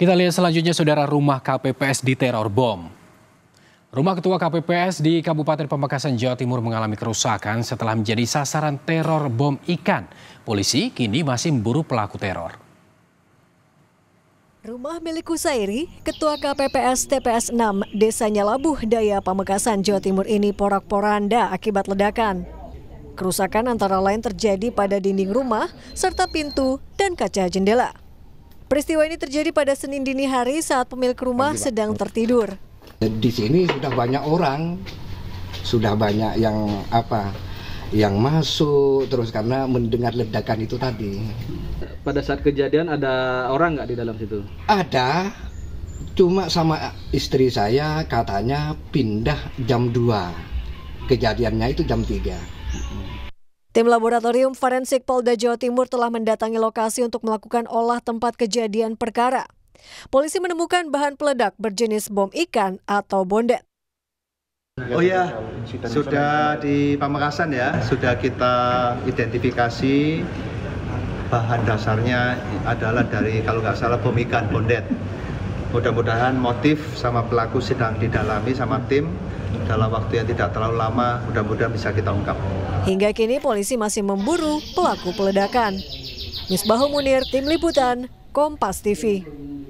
Kita lihat selanjutnya saudara rumah KPPS di teror bom. Rumah ketua KPPS di Kabupaten Pamekasan Jawa Timur mengalami kerusakan setelah menjadi sasaran teror bom ikan. Polisi kini masih memburu pelaku teror. Rumah milik Kusairi, Ketua KPPS TPS 6 Desa Nyalabuh Daya Pamekasan Jawa Timur ini porak-poranda akibat ledakan. Kerusakan antara lain terjadi pada dinding rumah serta pintu dan kaca jendela. Peristiwa ini terjadi pada Senin dini hari saat pemilik rumah sedang tertidur. Di sini sudah banyak orang, sudah banyak yang apa, yang masuk terus karena mendengar ledakan itu tadi. Pada saat kejadian ada orang nggak di dalam situ? Ada, cuma sama istri saya katanya pindah jam 2. Kejadiannya itu jam 3. Tim Laboratorium Forensik Polda Jawa Timur telah mendatangi lokasi untuk melakukan olah tempat kejadian perkara. Polisi menemukan bahan peledak berjenis bom ikan atau bondet. Oh ya, sudah di Pamekasan ya, sudah kita identifikasi bahan dasarnya adalah dari kalau nggak salah bom ikan bondet mudah-mudahan motif sama pelaku sedang didalami sama tim dalam waktu yang tidak terlalu lama mudah-mudahan bisa kita ungkap. Hingga kini polisi masih memburu pelaku peledakan. Misbahul Munir, Tim Liputan, Kompas TV.